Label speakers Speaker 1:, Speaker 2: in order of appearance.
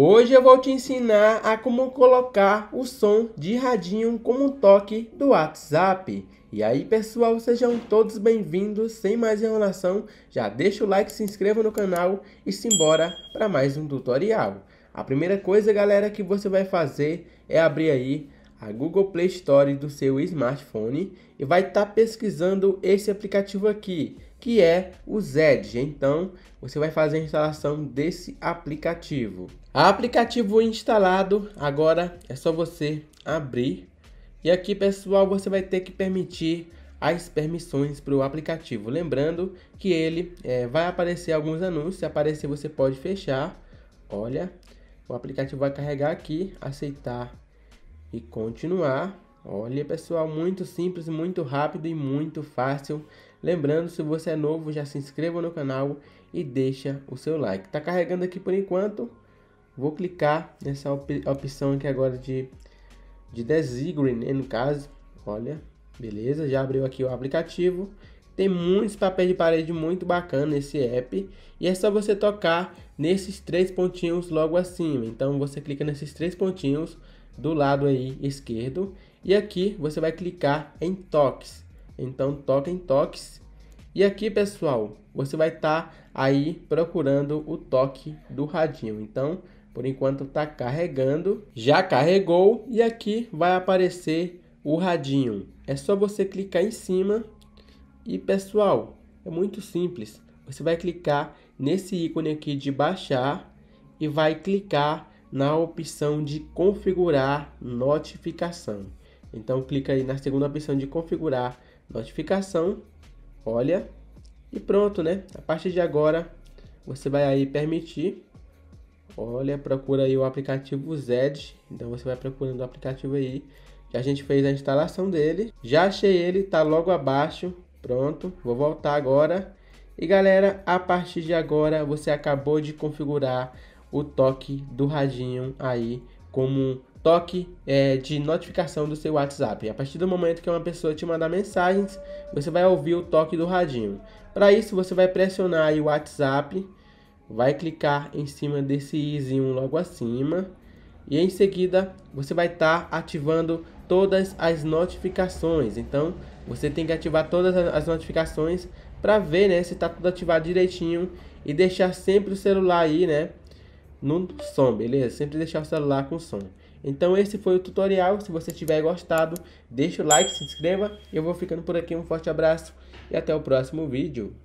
Speaker 1: Hoje eu vou te ensinar a como colocar o som de radinho como toque do WhatsApp. E aí pessoal, sejam todos bem-vindos, sem mais enrolação, já deixa o like, se inscreva no canal e simbora para mais um tutorial. A primeira coisa galera que você vai fazer é abrir aí a Google Play Store do seu smartphone e vai estar tá pesquisando esse aplicativo aqui, que é o Zed. Então, você vai fazer a instalação desse aplicativo. aplicativo instalado, agora é só você abrir. E aqui, pessoal, você vai ter que permitir as permissões para o aplicativo. Lembrando que ele é, vai aparecer alguns anúncios. Se aparecer, você pode fechar. Olha, o aplicativo vai carregar aqui, aceitar e continuar. Olha, pessoal, muito simples, muito rápido e muito fácil. Lembrando, se você é novo, já se inscreva no canal e deixa o seu like. Tá carregando aqui por enquanto. Vou clicar nessa op opção aqui agora de, de Design, né, no caso. Olha, beleza, já abriu aqui o aplicativo. Tem muitos papéis de parede muito bacana esse app. E é só você tocar nesses três pontinhos logo acima. Então você clica nesses três pontinhos do lado aí esquerdo. E aqui você vai clicar em toques. Então toca em toques. E aqui pessoal, você vai estar tá aí procurando o toque do radinho. Então por enquanto está carregando. Já carregou e aqui vai aparecer o radinho. É só você clicar em cima e pessoal, é muito simples. Você vai clicar nesse ícone aqui de baixar e vai clicar na opção de configurar notificação. Então clica aí na segunda opção de configurar notificação. Olha e pronto, né? A partir de agora você vai aí permitir. Olha, procura aí o aplicativo Zed. Então você vai procurando o aplicativo aí. Que a gente fez a instalação dele. Já achei ele, tá logo abaixo Pronto, vou voltar agora. E galera, a partir de agora você acabou de configurar o toque do radinho aí como toque é, de notificação do seu WhatsApp. A partir do momento que uma pessoa te mandar mensagens, você vai ouvir o toque do radinho. Para isso, você vai pressionar o WhatsApp, vai clicar em cima desse izinho logo acima e em seguida, você vai estar tá ativando todas as notificações. Então, você tem que ativar todas as notificações para ver, né, se está tudo ativado direitinho e deixar sempre o celular aí, né, no som, beleza? Sempre deixar o celular com som. Então esse foi o tutorial, se você tiver gostado, deixa o like, se inscreva. Eu vou ficando por aqui, um forte abraço e até o próximo vídeo.